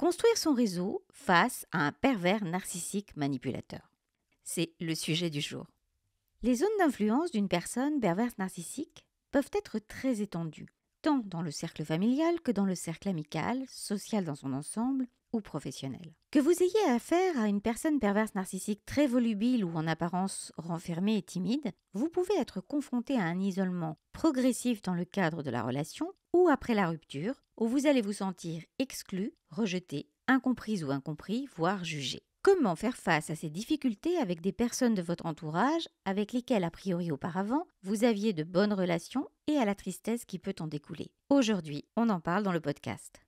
Construire son réseau face à un pervers narcissique manipulateur. C'est le sujet du jour. Les zones d'influence d'une personne perverse narcissique peuvent être très étendues, tant dans le cercle familial que dans le cercle amical, social dans son ensemble, ou Que vous ayez affaire à une personne perverse narcissique très volubile ou en apparence renfermée et timide, vous pouvez être confronté à un isolement progressif dans le cadre de la relation ou après la rupture, où vous allez vous sentir exclu, rejeté, incomprise ou incompris, voire jugé. Comment faire face à ces difficultés avec des personnes de votre entourage avec lesquelles, a priori auparavant, vous aviez de bonnes relations et à la tristesse qui peut en découler Aujourd'hui, on en parle dans le podcast.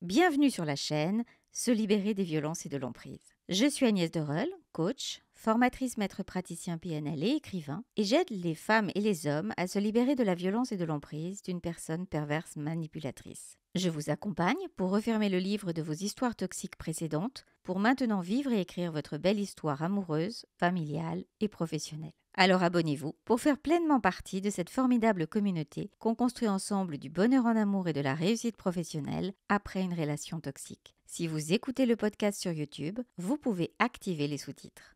Bienvenue sur la chaîne Se libérer des violences et de l'emprise. Je suis Agnès Dorel, coach, formatrice maître praticien PNL et écrivain, et j'aide les femmes et les hommes à se libérer de la violence et de l'emprise d'une personne perverse manipulatrice. Je vous accompagne pour refermer le livre de vos histoires toxiques précédentes, pour maintenant vivre et écrire votre belle histoire amoureuse, familiale et professionnelle. Alors abonnez-vous pour faire pleinement partie de cette formidable communauté qu'on construit ensemble du bonheur en amour et de la réussite professionnelle après une relation toxique. Si vous écoutez le podcast sur YouTube, vous pouvez activer les sous-titres.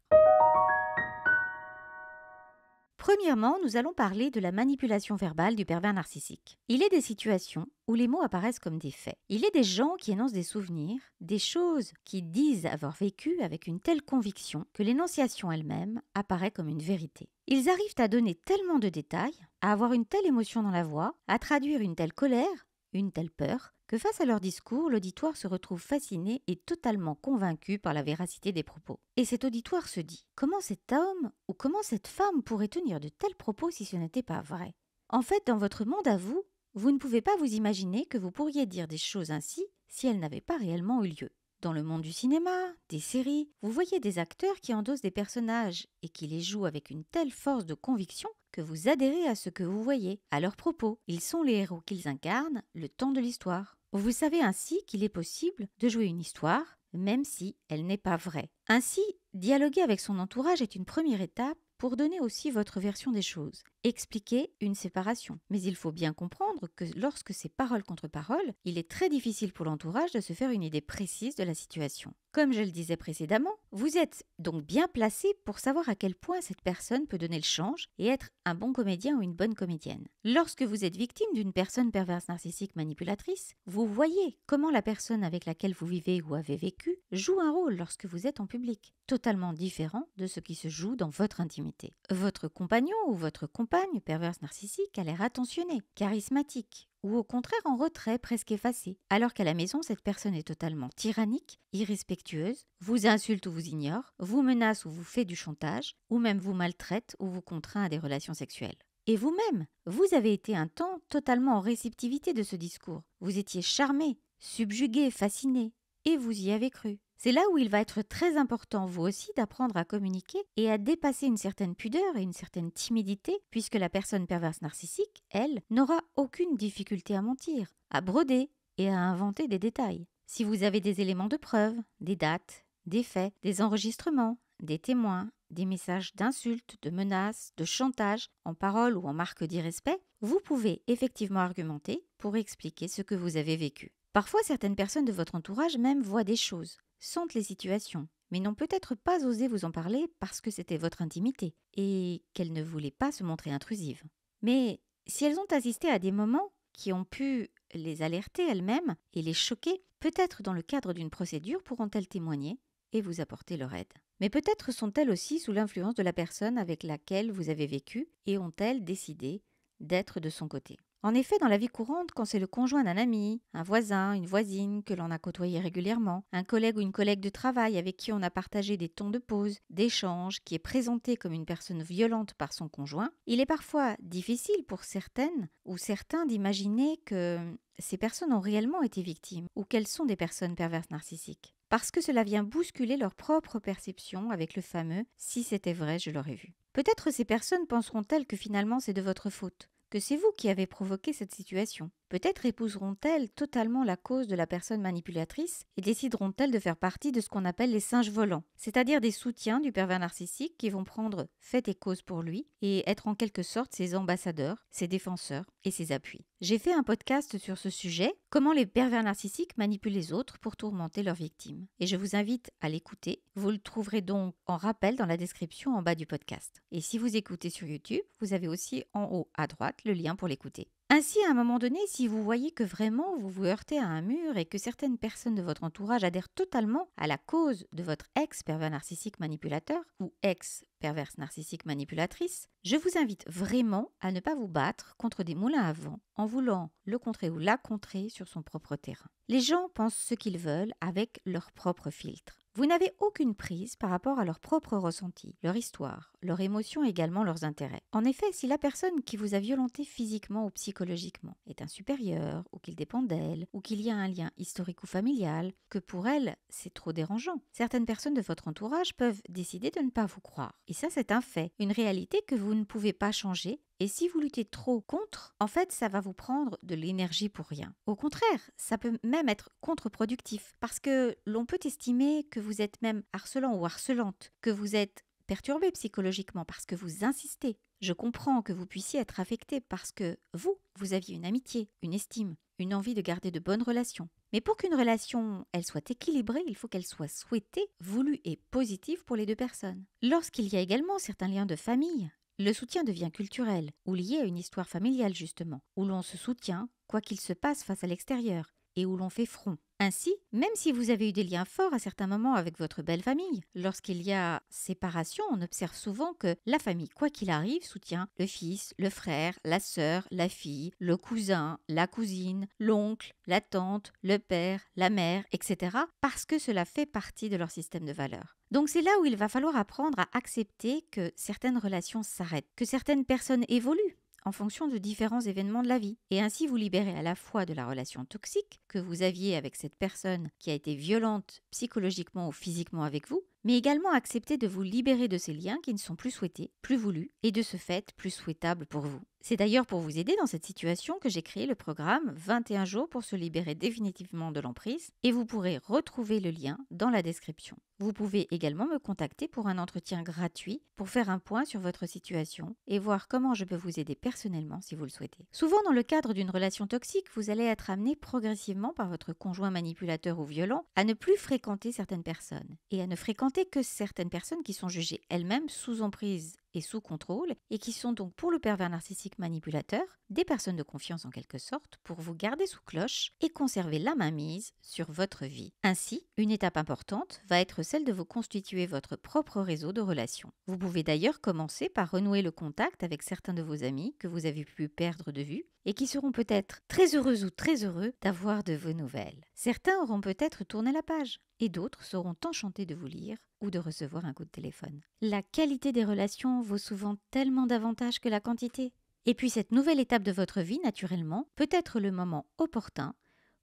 Premièrement, nous allons parler de la manipulation verbale du pervers narcissique. Il est des situations où les mots apparaissent comme des faits. Il est des gens qui énoncent des souvenirs, des choses qui disent avoir vécu avec une telle conviction que l'énonciation elle-même apparaît comme une vérité. Ils arrivent à donner tellement de détails, à avoir une telle émotion dans la voix, à traduire une telle colère, une telle peur, que face à leur discours, l'auditoire se retrouve fasciné et totalement convaincu par la véracité des propos. Et cet auditoire se dit comment cet homme ou comment cette femme pourrait tenir de tels propos si ce n'était pas vrai En fait, dans votre monde à vous, vous ne pouvez pas vous imaginer que vous pourriez dire des choses ainsi si elles n'avaient pas réellement eu lieu. Dans le monde du cinéma, des séries, vous voyez des acteurs qui endossent des personnages et qui les jouent avec une telle force de conviction que vous adhérez à ce que vous voyez, à leurs propos. Ils sont les héros qu'ils incarnent le temps de l'histoire. Vous savez ainsi qu'il est possible de jouer une histoire, même si elle n'est pas vraie. Ainsi, dialoguer avec son entourage est une première étape pour donner aussi votre version des choses, expliquer une séparation. Mais il faut bien comprendre que lorsque c'est parole contre parole, il est très difficile pour l'entourage de se faire une idée précise de la situation. Comme je le disais précédemment, vous êtes donc bien placé pour savoir à quel point cette personne peut donner le change et être un bon comédien ou une bonne comédienne. Lorsque vous êtes victime d'une personne perverse narcissique manipulatrice, vous voyez comment la personne avec laquelle vous vivez ou avez vécu joue un rôle lorsque vous êtes en public, totalement différent de ce qui se joue dans votre intimité. Votre compagnon ou votre compagne perverse narcissique a l'air attentionné, charismatique, ou au contraire en retrait, presque effacé, Alors qu'à la maison, cette personne est totalement tyrannique, irrespectueuse, vous insulte ou vous ignore, vous menace ou vous fait du chantage, ou même vous maltraite ou vous contraint à des relations sexuelles. Et vous-même, vous avez été un temps totalement en réceptivité de ce discours. Vous étiez charmé, subjugué, fasciné, et vous y avez cru. C'est là où il va être très important, vous aussi, d'apprendre à communiquer et à dépasser une certaine pudeur et une certaine timidité, puisque la personne perverse narcissique, elle, n'aura aucune difficulté à mentir, à broder et à inventer des détails. Si vous avez des éléments de preuve, des dates, des faits, des enregistrements, des témoins, des messages d'insultes, de menaces, de chantage, en parole ou en marque d'irrespect, vous pouvez effectivement argumenter pour expliquer ce que vous avez vécu. Parfois, certaines personnes de votre entourage même voient des choses, sentent les situations, mais n'ont peut-être pas osé vous en parler parce que c'était votre intimité et qu'elles ne voulaient pas se montrer intrusives. Mais si elles ont assisté à des moments qui ont pu les alerter elles-mêmes et les choquer, peut-être dans le cadre d'une procédure pourront-elles témoigner et vous apporter leur aide. Mais peut-être sont-elles aussi sous l'influence de la personne avec laquelle vous avez vécu et ont-elles décidé d'être de son côté. En effet, dans la vie courante, quand c'est le conjoint d'un ami, un voisin, une voisine que l'on a côtoyé régulièrement, un collègue ou une collègue de travail avec qui on a partagé des tons de pause, d'échanges, qui est présenté comme une personne violente par son conjoint, il est parfois difficile pour certaines ou certains d'imaginer que ces personnes ont réellement été victimes ou qu'elles sont des personnes perverses narcissiques. Parce que cela vient bousculer leur propre perception avec le fameux si c'était vrai, je l'aurais vu. Peut-être ces personnes penseront-elles que finalement c'est de votre faute, que c'est vous qui avez provoqué cette situation. Peut-être épouseront-elles totalement la cause de la personne manipulatrice et décideront-elles de faire partie de ce qu'on appelle les singes volants, c'est-à-dire des soutiens du pervers narcissique qui vont prendre fait et cause pour lui et être en quelque sorte ses ambassadeurs, ses défenseurs et ses appuis. J'ai fait un podcast sur ce sujet, comment les pervers narcissiques manipulent les autres pour tourmenter leurs victimes. Et je vous invite à l'écouter. Vous le trouverez donc en rappel dans la description en bas du podcast. Et si vous écoutez sur YouTube, vous avez aussi en haut à droite le lien pour l'écouter. Ainsi, à un moment donné, si vous voyez que vraiment vous vous heurtez à un mur et que certaines personnes de votre entourage adhèrent totalement à la cause de votre ex-pervers narcissique manipulateur ou ex-perverse narcissique manipulatrice, je vous invite vraiment à ne pas vous battre contre des moulins à vent en voulant le contrer ou la contrer sur son propre terrain. Les gens pensent ce qu'ils veulent avec leur propre filtre. Vous n'avez aucune prise par rapport à leurs propres ressentis, leur histoire, leurs émotions et également leurs intérêts. En effet, si la personne qui vous a violenté physiquement ou psychologiquement est un supérieur, ou qu'il dépend d'elle, ou qu'il y a un lien historique ou familial, que pour elle, c'est trop dérangeant. Certaines personnes de votre entourage peuvent décider de ne pas vous croire. Et ça, c'est un fait, une réalité que vous ne pouvez pas changer et si vous luttez trop contre, en fait, ça va vous prendre de l'énergie pour rien. Au contraire, ça peut même être contre-productif parce que l'on peut estimer que vous êtes même harcelant ou harcelante, que vous êtes perturbé psychologiquement parce que vous insistez. Je comprends que vous puissiez être affecté parce que vous, vous aviez une amitié, une estime, une envie de garder de bonnes relations. Mais pour qu'une relation, elle soit équilibrée, il faut qu'elle soit souhaitée, voulue et positive pour les deux personnes. Lorsqu'il y a également certains liens de famille, le soutien devient culturel, ou lié à une histoire familiale justement, où l'on se soutient, quoi qu'il se passe face à l'extérieur, et où l'on fait front. Ainsi, même si vous avez eu des liens forts à certains moments avec votre belle famille, lorsqu'il y a séparation, on observe souvent que la famille, quoi qu'il arrive, soutient le fils, le frère, la sœur, la fille, le cousin, la cousine, l'oncle, la tante, le père, la mère, etc., parce que cela fait partie de leur système de valeurs. Donc c'est là où il va falloir apprendre à accepter que certaines relations s'arrêtent, que certaines personnes évoluent, en fonction de différents événements de la vie. Et ainsi vous libérer à la fois de la relation toxique que vous aviez avec cette personne qui a été violente psychologiquement ou physiquement avec vous, mais également accepter de vous libérer de ces liens qui ne sont plus souhaités, plus voulus, et de ce fait plus souhaitables pour vous. C'est d'ailleurs pour vous aider dans cette situation que j'ai créé le programme 21 jours pour se libérer définitivement de l'emprise et vous pourrez retrouver le lien dans la description. Vous pouvez également me contacter pour un entretien gratuit pour faire un point sur votre situation et voir comment je peux vous aider personnellement si vous le souhaitez. Souvent dans le cadre d'une relation toxique, vous allez être amené progressivement par votre conjoint manipulateur ou violent à ne plus fréquenter certaines personnes et à ne fréquenter que certaines personnes qui sont jugées elles-mêmes sous emprise et sous contrôle, et qui sont donc pour le pervers narcissique manipulateur des personnes de confiance en quelque sorte pour vous garder sous cloche et conserver la mainmise sur votre vie. Ainsi, une étape importante va être celle de vous constituer votre propre réseau de relations. Vous pouvez d'ailleurs commencer par renouer le contact avec certains de vos amis que vous avez pu perdre de vue et qui seront peut-être très heureuses ou très heureux d'avoir de vos nouvelles. Certains auront peut-être tourné la page et d'autres seront enchantés de vous lire ou de recevoir un coup de téléphone. La qualité des relations vaut souvent tellement davantage que la quantité. Et puis cette nouvelle étape de votre vie, naturellement, peut être le moment opportun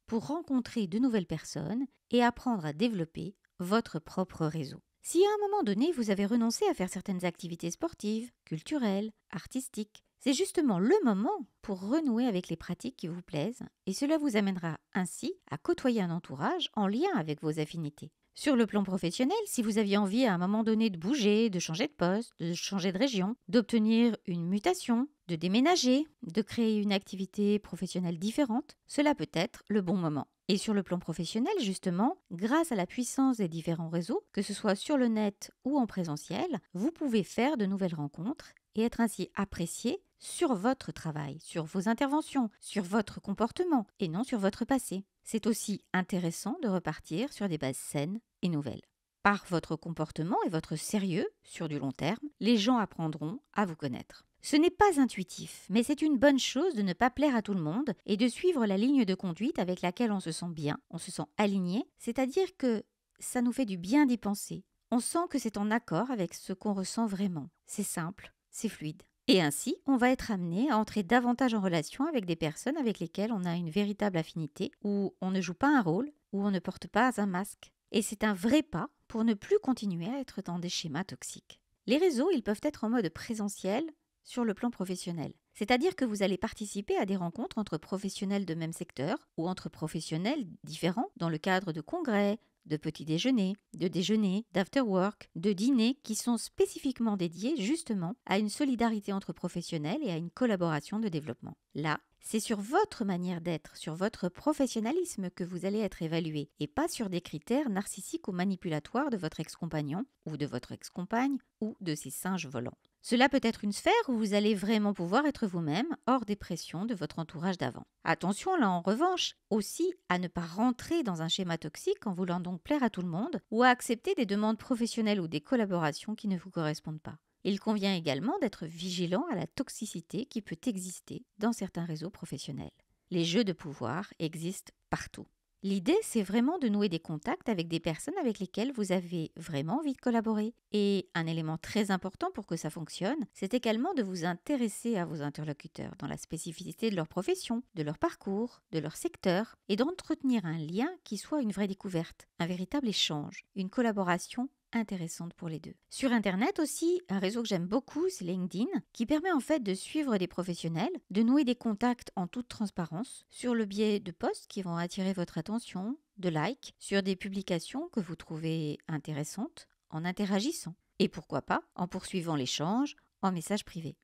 pour rencontrer de nouvelles personnes et apprendre à développer votre propre réseau. Si à un moment donné vous avez renoncé à faire certaines activités sportives, culturelles, artistiques, c'est justement le moment pour renouer avec les pratiques qui vous plaisent et cela vous amènera ainsi à côtoyer un entourage en lien avec vos affinités. Sur le plan professionnel, si vous aviez envie à un moment donné de bouger, de changer de poste, de changer de région, d'obtenir une mutation, de déménager, de créer une activité professionnelle différente, cela peut être le bon moment. Et sur le plan professionnel, justement, grâce à la puissance des différents réseaux, que ce soit sur le net ou en présentiel, vous pouvez faire de nouvelles rencontres et être ainsi apprécié sur votre travail, sur vos interventions, sur votre comportement et non sur votre passé. C'est aussi intéressant de repartir sur des bases saines et nouvelles. Par votre comportement et votre sérieux sur du long terme, les gens apprendront à vous connaître. Ce n'est pas intuitif, mais c'est une bonne chose de ne pas plaire à tout le monde et de suivre la ligne de conduite avec laquelle on se sent bien, on se sent aligné, c'est-à-dire que ça nous fait du bien d'y penser. On sent que c'est en accord avec ce qu'on ressent vraiment. C'est simple, c'est fluide. Et ainsi, on va être amené à entrer davantage en relation avec des personnes avec lesquelles on a une véritable affinité, où on ne joue pas un rôle, où on ne porte pas un masque. Et c'est un vrai pas pour ne plus continuer à être dans des schémas toxiques. Les réseaux, ils peuvent être en mode présentiel sur le plan professionnel. C'est-à-dire que vous allez participer à des rencontres entre professionnels de même secteur ou entre professionnels différents dans le cadre de congrès, de petit déjeuner, de déjeuner, d'afterwork, de dîner qui sont spécifiquement dédiés justement à une solidarité entre professionnels et à une collaboration de développement. Là, c'est sur votre manière d'être, sur votre professionnalisme que vous allez être évalué, et pas sur des critères narcissiques ou manipulatoires de votre ex-compagnon, ou de votre ex-compagne, ou de ces singes volants. Cela peut être une sphère où vous allez vraiment pouvoir être vous-même, hors des pressions de votre entourage d'avant. Attention là en revanche aussi à ne pas rentrer dans un schéma toxique en voulant donc plaire à tout le monde, ou à accepter des demandes professionnelles ou des collaborations qui ne vous correspondent pas. Il convient également d'être vigilant à la toxicité qui peut exister dans certains réseaux professionnels. Les jeux de pouvoir existent partout. L'idée, c'est vraiment de nouer des contacts avec des personnes avec lesquelles vous avez vraiment envie de collaborer. Et un élément très important pour que ça fonctionne, c'est également de vous intéresser à vos interlocuteurs dans la spécificité de leur profession, de leur parcours, de leur secteur, et d'entretenir un lien qui soit une vraie découverte, un véritable échange, une collaboration intéressante pour les deux. Sur Internet aussi, un réseau que j'aime beaucoup, c'est LinkedIn, qui permet en fait de suivre des professionnels, de nouer des contacts en toute transparence, sur le biais de posts qui vont attirer votre attention, de likes, sur des publications que vous trouvez intéressantes, en interagissant, et pourquoi pas en poursuivant l'échange en message privé.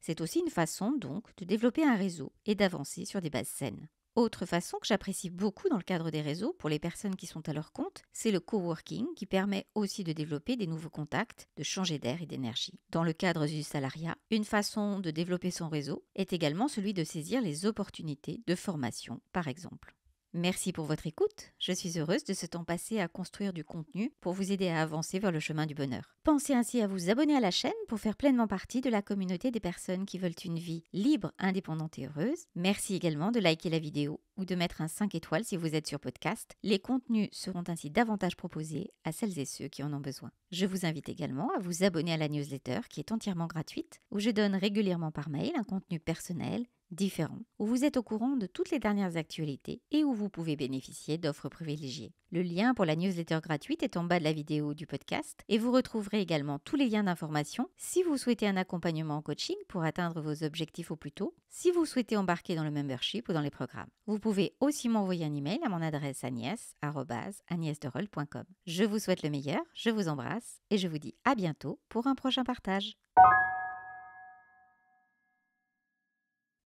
C'est aussi une façon donc de développer un réseau et d'avancer sur des bases saines. Autre façon que j'apprécie beaucoup dans le cadre des réseaux pour les personnes qui sont à leur compte, c'est le coworking qui permet aussi de développer des nouveaux contacts, de changer d'air et d'énergie. Dans le cadre du salariat, une façon de développer son réseau est également celui de saisir les opportunités de formation, par exemple. Merci pour votre écoute. Je suis heureuse de ce temps passé à construire du contenu pour vous aider à avancer vers le chemin du bonheur. Pensez ainsi à vous abonner à la chaîne pour faire pleinement partie de la communauté des personnes qui veulent une vie libre, indépendante et heureuse. Merci également de liker la vidéo ou de mettre un 5 étoiles si vous êtes sur podcast. Les contenus seront ainsi davantage proposés à celles et ceux qui en ont besoin. Je vous invite également à vous abonner à la newsletter qui est entièrement gratuite où je donne régulièrement par mail un contenu personnel différents, où vous êtes au courant de toutes les dernières actualités et où vous pouvez bénéficier d'offres privilégiées. Le lien pour la newsletter gratuite est en bas de la vidéo du podcast et vous retrouverez également tous les liens d'information si vous souhaitez un accompagnement en coaching pour atteindre vos objectifs au plus tôt, si vous souhaitez embarquer dans le membership ou dans les programmes. Vous pouvez aussi m'envoyer un email à mon adresse agnès@agnesderol.com. Je vous souhaite le meilleur, je vous embrasse et je vous dis à bientôt pour un prochain partage.